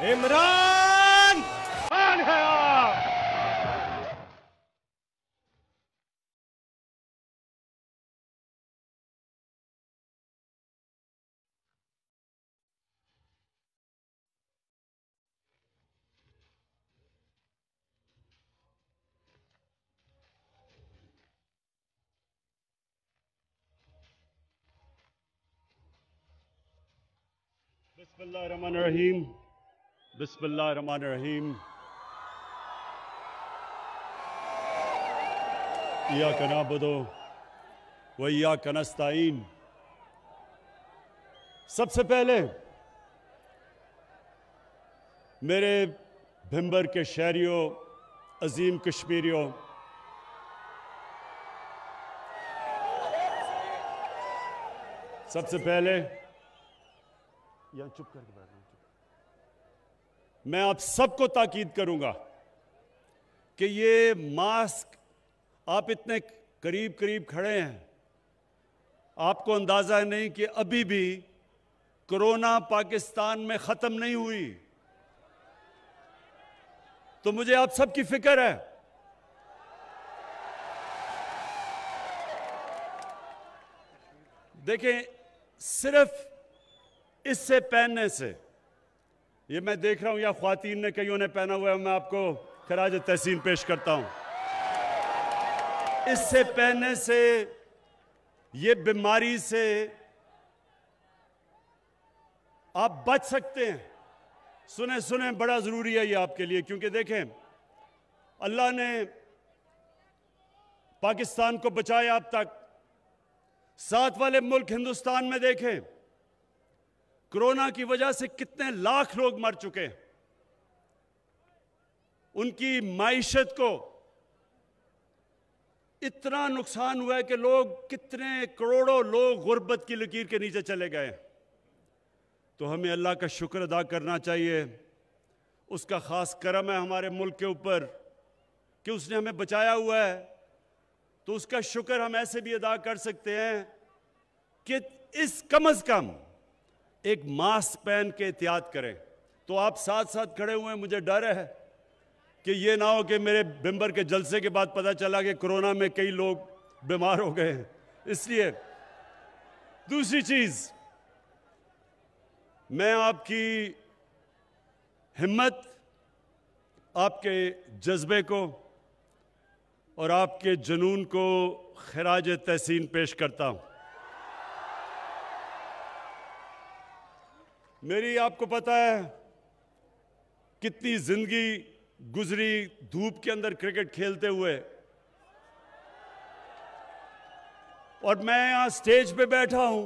Imran Khan है Bismillah ar-Rahman ar-Rahim. रहीम या कना बदो वैया कनस्ताइन सबसे पहले मेरे भिम्बर के शहरियों अजीम कश्मीरियों सबसे पहले या चुप करके बैठ मैं आप सबको ताकीद करूंगा कि ये मास्क आप इतने करीब करीब खड़े हैं आपको अंदाज़ा नहीं कि अभी भी कोरोना पाकिस्तान में ख़त्म नहीं हुई तो मुझे आप सबकी फिक्र है देखें सिर्फ इससे पहनने से ये मैं देख रहा हूँ या खातन ने कईयों ने पहना हुआ है मैं आपको खराज तहसीन पेश करता हूँ इससे पहनने से ये बीमारी से आप बच सकते हैं सुने सुने बड़ा ज़रूरी है ये आपके लिए क्योंकि देखें अल्लाह ने पाकिस्तान को बचाया अब तक साथ वाले मुल्क हिंदुस्तान में देखें कोरोना की वजह से कितने लाख लोग मर चुके हैं उनकी मीशत को इतना नुकसान हुआ है कि लोग कितने करोड़ों लोग गुर्बत की लकीर के नीचे चले गए तो हमें अल्लाह का शुक्र अदा करना चाहिए उसका ख़ास करम है हमारे मुल्क के ऊपर कि उसने हमें बचाया हुआ है तो उसका शुक्र हम ऐसे भी अदा कर सकते हैं कि इस कम अज़ कम एक मास्क पहन के एहतियात करें तो आप साथ साथ खड़े हुए हैं मुझे डर है कि ये ना हो कि मेरे मेम्बर के जलसे के बाद पता चला कि कोरोना में कई लोग बीमार हो गए हैं इसलिए दूसरी चीज मैं आपकी हिम्मत आपके जज्बे को और आपके जुनून को खराज तहसीन पेश करता हूँ मेरी आपको पता है कितनी जिंदगी गुजरी धूप के अंदर क्रिकेट खेलते हुए और मैं यहाँ स्टेज पे बैठा हूं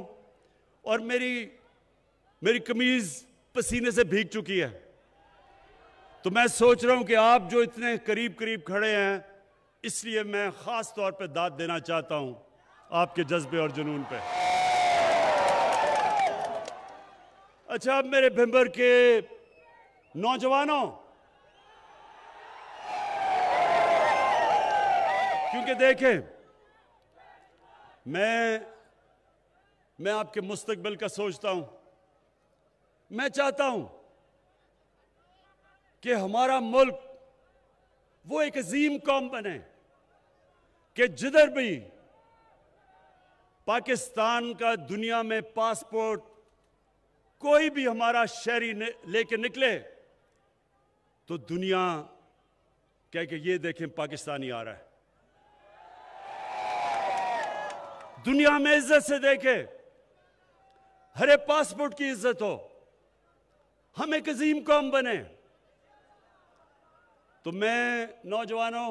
और मेरी मेरी कमीज पसीने से भीग चुकी है तो मैं सोच रहा हूं कि आप जो इतने करीब करीब खड़े हैं इसलिए मैं ख़ास तौर पे दाद देना चाहता हूं आपके जज्बे और जुनून पे अच्छा अब मेरे भिम्बर के नौजवानों क्योंकि देखें मैं मैं आपके मुस्तकबिल का सोचता हूं मैं चाहता हूं कि हमारा मुल्क वो एक अजीम कौम बने कि जिधर भी पाकिस्तान का दुनिया में पासपोर्ट कोई भी हमारा शहरी लेके निकले तो दुनिया कह के ये देखें पाकिस्तानी आ रहा है दुनिया में इज्जत से देखे हरे पासपोर्ट की इज्जत हो हम एक अजीम कौम बने तो मैं नौजवानों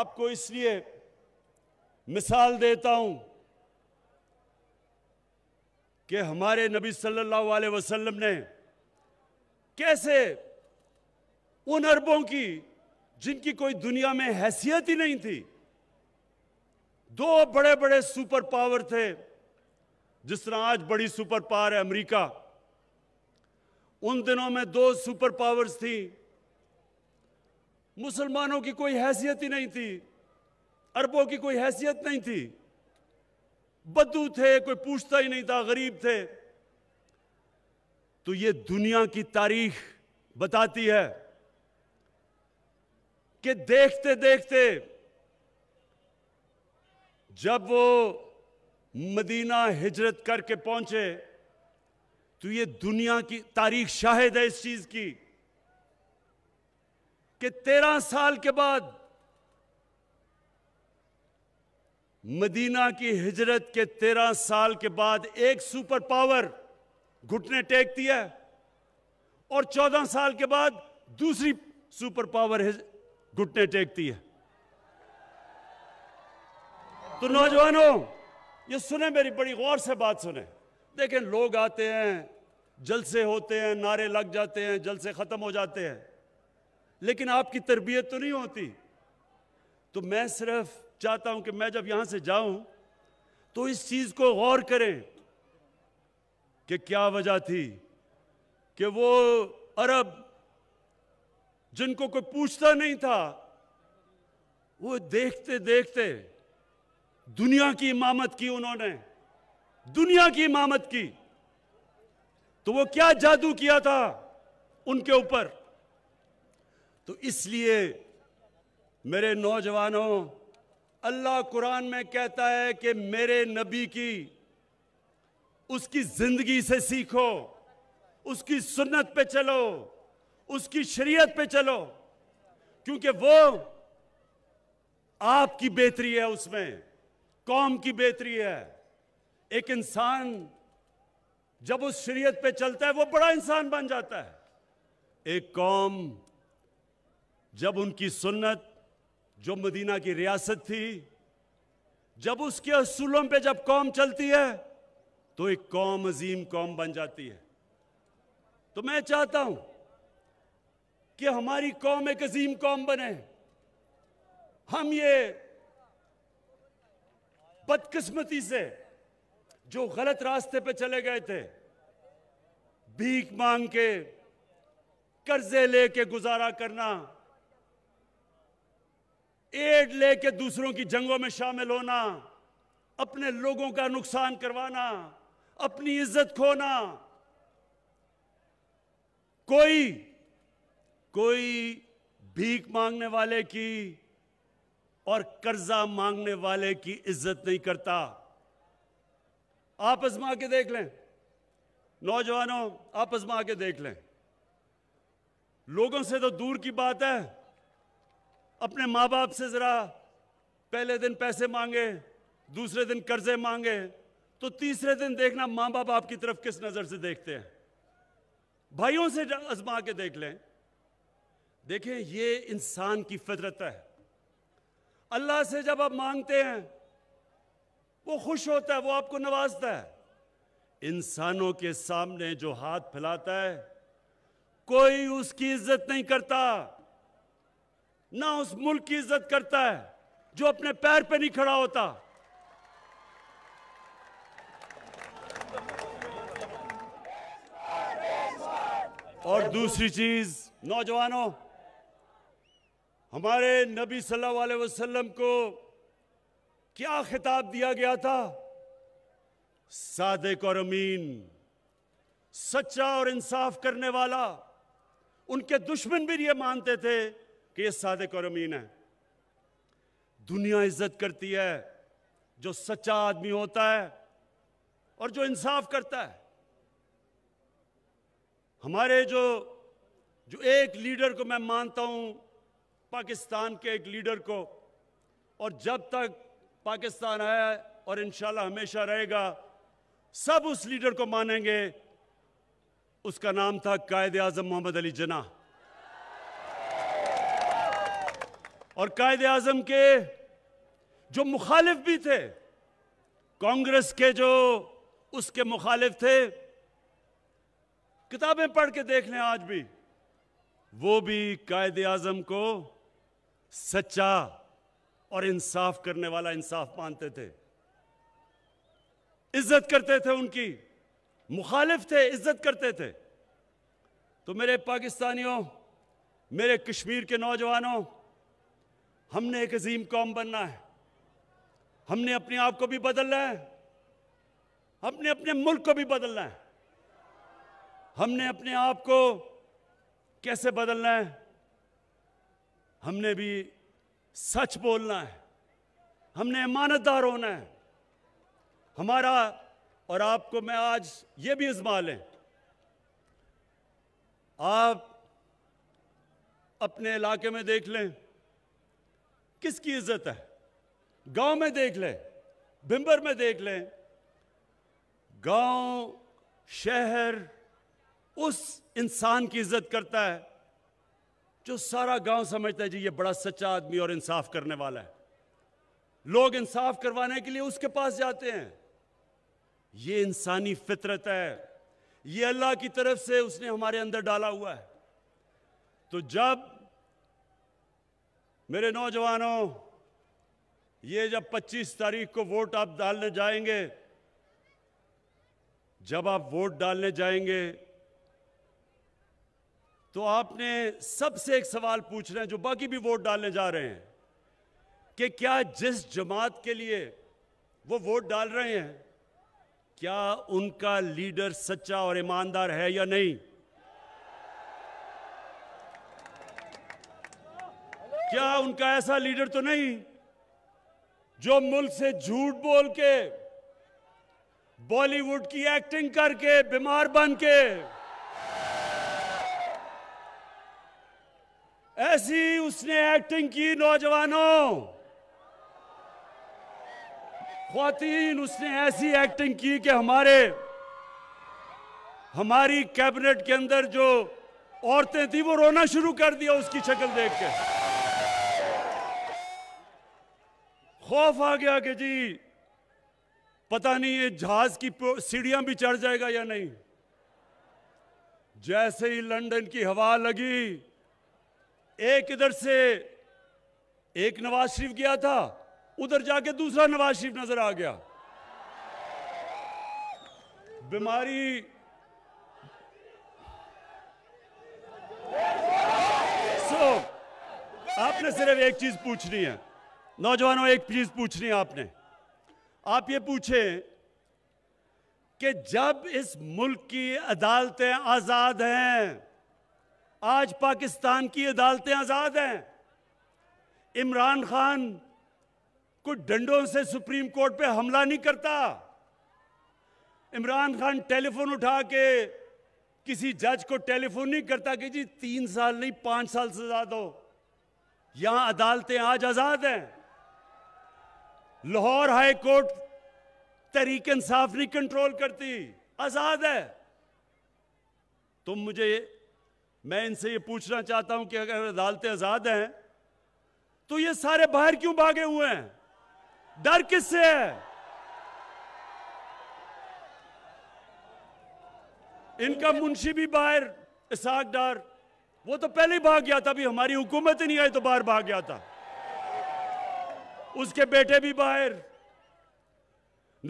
आपको इसलिए मिसाल देता हूं कि हमारे नबी सल्लल्लाहु अलैहि वसल्लम ने कैसे उन अरबों की जिनकी कोई दुनिया में हैसियत ही नहीं थी दो बड़े बड़े सुपर पावर थे जिस तरह आज बड़ी सुपर पावर है अमेरिका उन दिनों में दो सुपर पावर्स थी मुसलमानों की कोई हैसियत ही नहीं थी अरबों की कोई हैसियत नहीं थी बदू थे कोई पूछता ही नहीं था गरीब थे तो ये दुनिया की तारीख बताती है कि देखते देखते जब वो मदीना हिजरत करके पहुंचे तो ये दुनिया की तारीख शाहिद है इस चीज की कि तेरह साल के बाद मदीना की हिजरत के तेरह साल के बाद एक सुपर पावर घुटने टेकती है और चौदह साल के बाद दूसरी सुपर पावर घुटने टेकती है तो नौजवानों ये सुने मेरी बड़ी गौर से बात सुने देखें लोग आते हैं जलसे होते हैं नारे लग जाते हैं जलसे ख़त्म हो जाते हैं लेकिन आपकी तरबियत तो नहीं होती तो मैं सिर्फ चाहता हूं कि मैं जब यहां से जाऊं तो इस चीज को गौर करें कि क्या वजह थी कि वो अरब जिनको कोई पूछता नहीं था वो देखते देखते दुनिया की इमामत की उन्होंने दुनिया की इमामत की तो वो क्या जादू किया था उनके ऊपर तो इसलिए मेरे नौजवानों अल्लाह कुरान में कहता है कि मेरे नबी की उसकी ज़िंदगी से सीखो उसकी सुन्नत पे चलो उसकी शरीयत पे चलो क्योंकि वो आपकी बेहतरी है उसमें कौम की बेहतरी है एक इंसान जब उस शरीयत पे चलता है वो बड़ा इंसान बन जाता है एक कौम जब उनकी सुन्नत जो मदीना की रियासत थी जब उसके असूलों पे जब कौम चलती है तो एक कौम अजीम कौम बन जाती है तो मैं चाहता हूं कि हमारी कौम एक अजीम कौम बने हम ये बदकिस्मती से जो गलत रास्ते पे चले गए थे भीख मांग के कर्जे लेके गुजारा करना एड लेके दूसरों की जंगों में शामिल होना अपने लोगों का नुकसान करवाना अपनी इज्जत खोना कोई कोई भीख मांगने वाले की और कर्जा मांगने वाले की इज्जत नहीं करता आप आजमा के देख लें नौजवानों आप आजमा के देख लें लोगों से तो दूर की बात है अपने माँ बाप से ज़रा पहले दिन पैसे मांगे दूसरे दिन कर्जे मांगे तो तीसरे दिन देखना माँ बाप आपकी तरफ किस नज़र से देखते हैं भाइयों से आजमा के देख लें देखें ये इंसान की फितरत है अल्लाह से जब आप मांगते हैं वो खुश होता है वो आपको नवाजता है इंसानों के सामने जो हाथ फैलाता है कोई उसकी इज्जत नहीं करता ना उस मुल्क की इज्जत करता है जो अपने पैर पे नहीं खड़ा होता और दूसरी चीज नौजवानों हमारे नबी सल्लल्लाहु अलैहि वसल्लम को क्या खिताब दिया गया था सादक और अमीन सच्चा और इंसाफ करने वाला उनके दुश्मन भी ये मानते थे कि ये सादक और अमीन है दुनिया इज्जत करती है जो सच्चा आदमी होता है और जो इंसाफ करता है हमारे जो जो एक लीडर को मैं मानता हूं पाकिस्तान के एक लीडर को और जब तक पाकिस्तान आया और इंशाल्लाह हमेशा रहेगा सब उस लीडर को मानेंगे उसका नाम था कायद आजम मोहम्मद अली जना और कायद आजम के जो मुखालिफ भी थे कांग्रेस के जो उसके मुखालिफ थे किताबें पढ़ के देख लें आज भी वो भी कायद आजम को सच्चा और इंसाफ करने वाला इंसाफ मानते थे इज्जत करते थे उनकी मुखालिफ थे इज्जत करते थे तो मेरे पाकिस्तानियों मेरे कश्मीर के नौजवानों हमने एक अजीम कौम बनना है हमने अपने आप को भी बदलना है हमने अपने मुल्क को भी बदलना है हमने अपने आप को कैसे बदलना है हमने भी सच बोलना है हमने ईमानदार होना है हमारा और आपको मैं आज ये भी आजमा लें आप अपने इलाके में देख लें किसकी इज्जत है गांव में देख लें बिंबर में देख लें गांव शहर उस इंसान की इज्जत करता है जो सारा गांव समझता है जी ये बड़ा सच्चा आदमी और इंसाफ करने वाला है लोग इंसाफ करवाने के लिए उसके पास जाते हैं ये इंसानी फितरत है ये अल्लाह की तरफ से उसने हमारे अंदर डाला हुआ है तो जब मेरे नौजवानों ये जब 25 तारीख को वोट आप डालने जाएंगे जब आप वोट डालने जाएंगे तो आपने सबसे एक सवाल पूछना है जो बाकी भी वोट डालने जा रहे हैं कि क्या जिस जमात के लिए वो वोट डाल रहे हैं क्या उनका लीडर सच्चा और ईमानदार है या नहीं क्या उनका ऐसा लीडर तो नहीं जो मुल्क से झूठ बोल के बॉलीवुड की एक्टिंग करके बीमार बन के ऐसी उसने एक्टिंग की नौजवानों खातिन उसने ऐसी एक्टिंग की कि हमारे हमारी कैबिनेट के अंदर जो औरतें थी वो रोना शुरू कर दिया उसकी शक्ल देख के खौफ आ गया कि जी पता नहीं ये जहाज की सीढ़ियां भी चढ़ जाएगा या नहीं जैसे ही लंदन की हवा लगी एक इधर से एक नवाज शरीफ गया था उधर जाके दूसरा नवाज शरीफ नजर आ गया बीमारी सो आपने सिर्फ एक चीज पूछनी है नौजवानों एक चीज पूछनी है आपने आप ये पूछे कि जब इस मुल्क की अदालतें आज़ाद हैं आज पाकिस्तान की अदालतें आज़ाद हैं इमरान खान को डंडों से सुप्रीम कोर्ट पे हमला नहीं करता इमरान खान टेलीफोन उठा के किसी जज को टेलीफोन नहीं करता कि जी तीन साल नहीं पांच साल से ज्यादा हो यहां अदालतें आज आज़ाद हैं लाहौर हाई कोर्ट तरीक इंसाफ नहीं कंट्रोल करती आज़ाद है तुम मुझे मैं इनसे ये पूछना चाहता हूं कि अगर अदालतें आज़ाद हैं तो ये सारे बाहर क्यों भागे हुए हैं डर किससे है इनका मुंशी भी बाहर इसाक डार वो तो पहले ही भाग गया था अभी हमारी हुकूमत ही नहीं आई तो बाहर भाग गया था उसके बेटे भी बाहर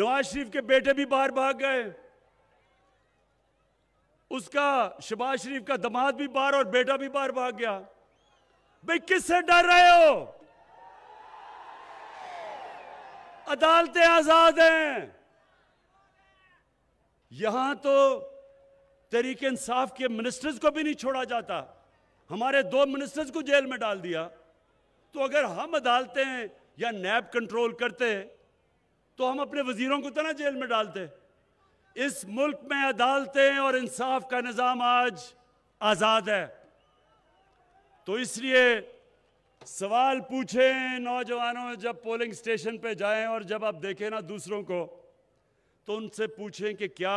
नवाज शरीफ के बेटे भी बाहर भाग गए उसका शबाज शरीफ का दमाद भी बाहर और बेटा भी बाहर भाग गया भाई किससे डर रहे हो अदालतें आजाद हैं यहां तो तरीके इंसाफ के मिनिस्टर्स को भी नहीं छोड़ा जाता हमारे दो मिनिस्टर्स को जेल में डाल दिया तो अगर हम अदालतें या नैब कंट्रोल करते तो हम अपने वजीरों को तो ना जेल में डालते इस मुल्क में अदालतें और इंसाफ का निज़ाम आज आज़ाद है तो इसलिए सवाल पूछें नौजवानों जब पोलिंग स्टेशन पे जाएं और जब आप देखें ना दूसरों को तो उनसे पूछें कि क्या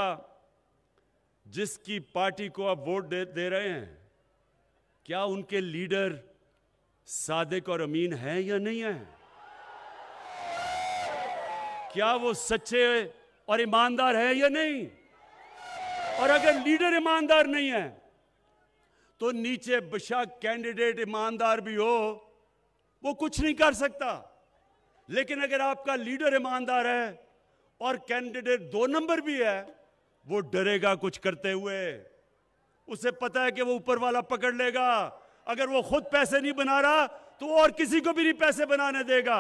जिसकी पार्टी को आप वोट दे, दे रहे हैं क्या उनके लीडर सादिक और अमीन हैं या नहीं हैं क्या वो सच्चे और ईमानदार है या नहीं और अगर लीडर ईमानदार नहीं है तो नीचे बशा कैंडिडेट ईमानदार भी हो वो कुछ नहीं कर सकता लेकिन अगर आपका लीडर ईमानदार है और कैंडिडेट दो नंबर भी है वो डरेगा कुछ करते हुए उसे पता है कि वो ऊपर वाला पकड़ लेगा अगर वो खुद पैसे नहीं बना रहा तो और किसी को भी नहीं पैसे बनाने देगा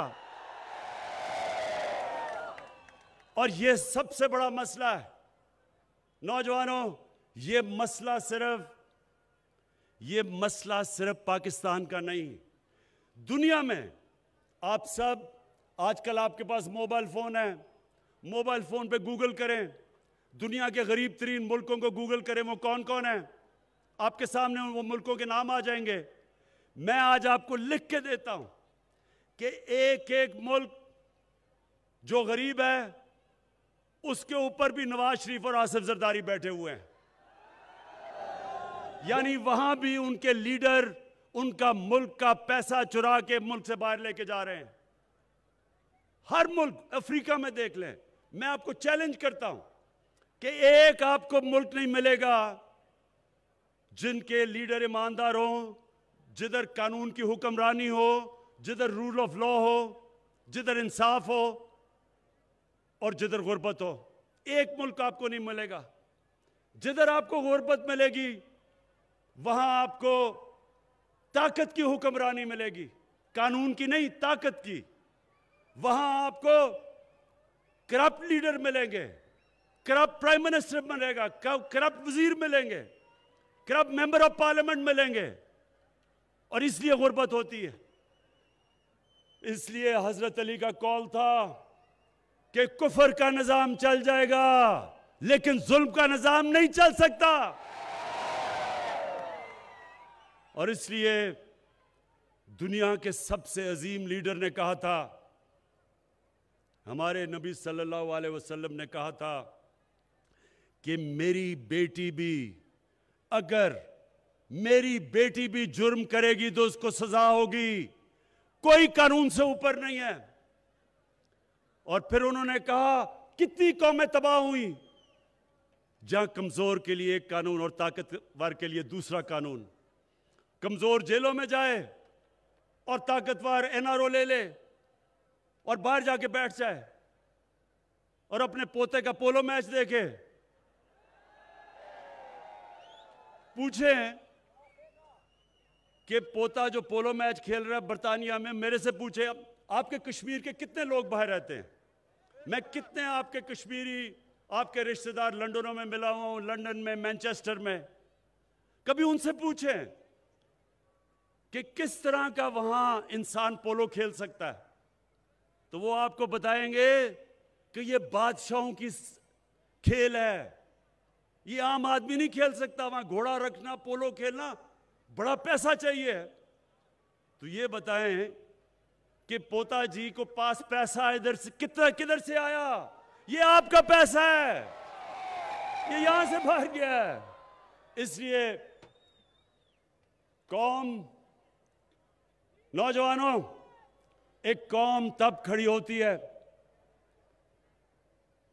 और ये सबसे बड़ा मसला है नौजवानों ये मसला सिर्फ ये मसला सिर्फ पाकिस्तान का नहीं दुनिया में आप सब आजकल आपके पास मोबाइल फ़ोन है मोबाइल फ़ोन पे गूगल करें दुनिया के गरीब तरीन मुल्कों को गूगल करें वो कौन कौन है आपके सामने वो मुल्कों के नाम आ जाएंगे मैं आज आपको लिख के देता हूं कि एक एक मुल्क जो गरीब है उसके ऊपर भी नवाज शरीफ और आसिफ जरदारी बैठे हुए हैं यानी वहां भी उनके लीडर उनका मुल्क का पैसा चुरा के मुल्क से बाहर लेके जा रहे हैं हर मुल्क अफ्रीका में देख लें मैं आपको चैलेंज करता हूं कि एक आपको मुल्क नहीं मिलेगा जिनके लीडर ईमानदार हों जिधर कानून की हुक्मरानी हो जिधर रूल ऑफ लॉ हो जिधर इंसाफ हो और जिधर गुर्बत हो एक मुल्क आपको नहीं मिलेगा जिधर आपको गुर्बत मिलेगी वहां आपको ताकत की हुक्मरानी मिलेगी कानून की नहीं ताकत की वहां आपको करप्ट लीडर मिलेंगे करप्ट प्राइम मिनिस्टर मिलेगा करप्ट वजीर मिलेंगे करप्ट मेंबर ऑफ पार्लियामेंट मिलेंगे और इसलिए गुर्बत होती है इसलिए हजरत अली का कॉल था कि कुफर का निज़ाम चल जाएगा लेकिन जुल्म का निज़ाम नहीं चल सकता और इसलिए दुनिया के सबसे अजीम लीडर ने कहा था हमारे नबी सल्लल्लाहु अलैहि वसल्लम ने कहा था कि मेरी बेटी भी अगर मेरी बेटी भी जुर्म करेगी तो उसको सजा होगी कोई कानून से ऊपर नहीं है और फिर उन्होंने कहा कितनी कौमें तबाह हुई जहां कमजोर के लिए एक कानून और ताकतवर के लिए दूसरा कानून कमजोर जेलों में जाए और ताकतवर एनआरओ ले ले और बाहर जाके बैठ जाए और अपने पोते का पोलो मैच देखे पूछे कि पोता जो पोलो मैच खेल रहा है बर्तानिया में मेरे से पूछे आपके कश्मीर के कितने लोग बाहर रहते हैं मैं कितने आपके कश्मीरी आपके रिश्तेदार लंडनों में मिला हुआ हूं लंडन में मैनचेस्टर में कभी उनसे पूछें कि किस तरह का वहां इंसान पोलो खेल सकता है तो वो आपको बताएंगे कि ये बादशाहों की खेल है ये आम आदमी नहीं खेल सकता वहां घोड़ा रखना पोलो खेलना बड़ा पैसा चाहिए तो ये बताएं कि पोता जी को पास पैसा इधर से कितना किधर से आया ये आपका पैसा है ये यहां से भर गया है इसलिए कौम नौजवानों एक कौम तब खड़ी होती है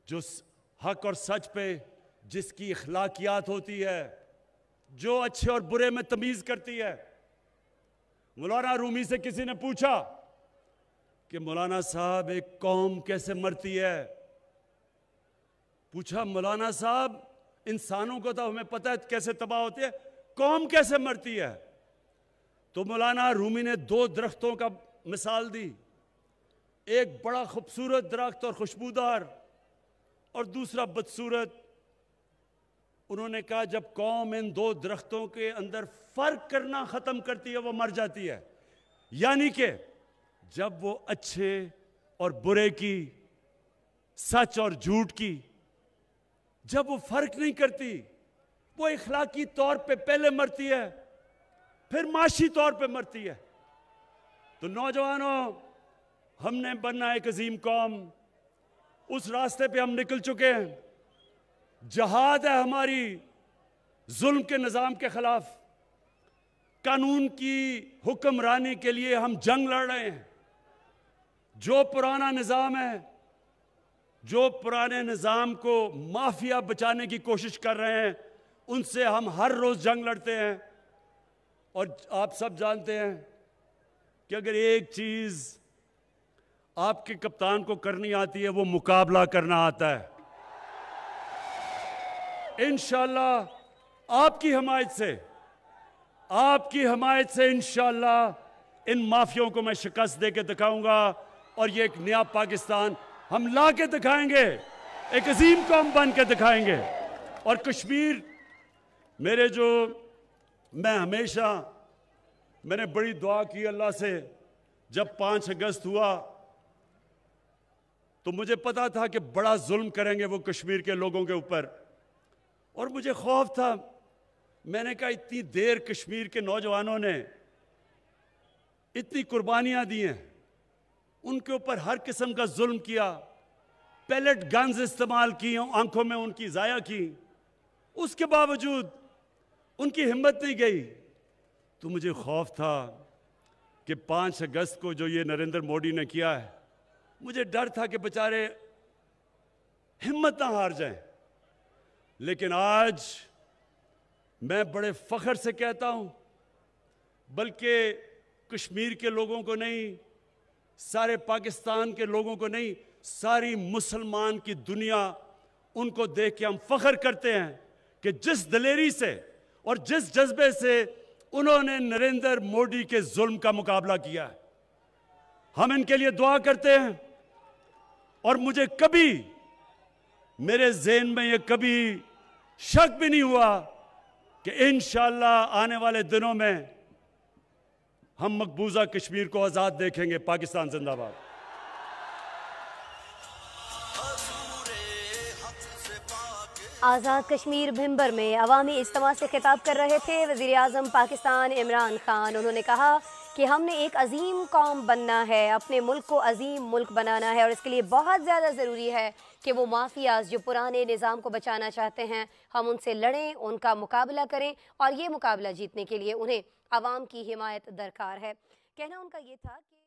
जो हक और सच पे जिसकी अखलाकियात होती है जो अच्छे और बुरे में तमीज़ करती है मौलाना रूमी से किसी ने पूछा कि मौलाना साहब एक कौम कैसे मरती है पूछा मौलाना साहब इंसानों को तो हमें पता है तो कैसे तबाह होते हैं कौम कैसे मरती है तो मौलाना रूमी ने दो दरख्तों का मिसाल दी एक बड़ा खूबसूरत दरख्त और खुशबूदार और दूसरा बदसूरत उन्होंने कहा जब कौम इन दो दरख्तों के अंदर फ़र्क करना ख़त्म करती है वो मर जाती है यानी कि जब वो अच्छे और बुरे की सच और झूठ की जब वो फर्क नहीं करती वो इखलाकी तौर पे पहले मरती है फिर माशी तौर पे मरती है तो नौजवानों हमने बनना एक अजीम कौम उस रास्ते पे हम निकल चुके हैं जहाद है हमारी जुल्म के निज़ाम के ख़िलाफ़ कानून की हुक्मरानी के लिए हम जंग लड़ रहे हैं जो पुराना निज़ाम है जो पुराने निज़ाम को माफिया बचाने की कोशिश कर रहे हैं उनसे हम हर रोज़ जंग लड़ते हैं और आप सब जानते हैं कि अगर एक चीज़ आपके कप्तान को करनी आती है वो मुकाबला करना आता है इन आपकी हमायत से आपकी हमायत से इन इन माफियों को मैं शिकस्त दे के दिखाऊंगा और ये एक नया पाकिस्तान हम ला के दिखाएंगे एक अजीम कौम बन के दिखाएंगे और कश्मीर मेरे जो मैं हमेशा मैंने बड़ी दुआ की अल्लाह से जब पाँच अगस्त हुआ तो मुझे पता था कि बड़ा जुल्म करेंगे वो कश्मीर के लोगों के ऊपर और मुझे खौफ था मैंने कहा इतनी देर कश्मीर के नौजवानों ने इतनी कुर्बानियाँ दी हैं उनके ऊपर हर किस्म का जुल्म किया पैलेट गन्स इस्तेमाल की आंखों में उनकी ज़ाया की उसके बावजूद उनकी हिम्मत नहीं गई तो मुझे खौफ था कि पाँच अगस्त को जो ये नरेंद्र मोदी ने किया है मुझे डर था कि बेचारे हिम्मत ना हार जाएं लेकिन आज मैं बड़े फ़ख्र से कहता हूं बल्कि कश्मीर के लोगों को नहीं सारे पाकिस्तान के लोगों को नहीं सारी मुसलमान की दुनिया उनको देख के हम फख्र करते हैं कि जिस दलेरी से और जिस जज्बे से उन्होंने नरेंद्र मोदी के जुल्म का मुकाबला किया है हम इनके लिए दुआ करते हैं और मुझे कभी मेरे जेन में ये कभी शक भी नहीं हुआ कि इन आने वाले दिनों में हम मकबूजा कश्मीर को आज़ाद देखेंगे पाकिस्तान जिंदाबाद आज़ाद कश्मीर भिम्बर में अवामी इज्तम से खिताब कर रहे थे वजीर अजम पाकिस्तान इमरान खान उन्होंने कहा कि हमने एक अजीम कौम बनना है अपने मुल्क को अजीम मुल्क बनाना है और इसके लिए बहुत ज़्यादा ज़रूरी है कि वो माफियाज जो पुराने निज़ाम को बचाना चाहते हैं हम उनसे लड़ें उनका मुकाबला करें और ये मुकाबला जीतने के लिए उन्हें आवाम की हिमायत दरकार है कहना उनका ये था कि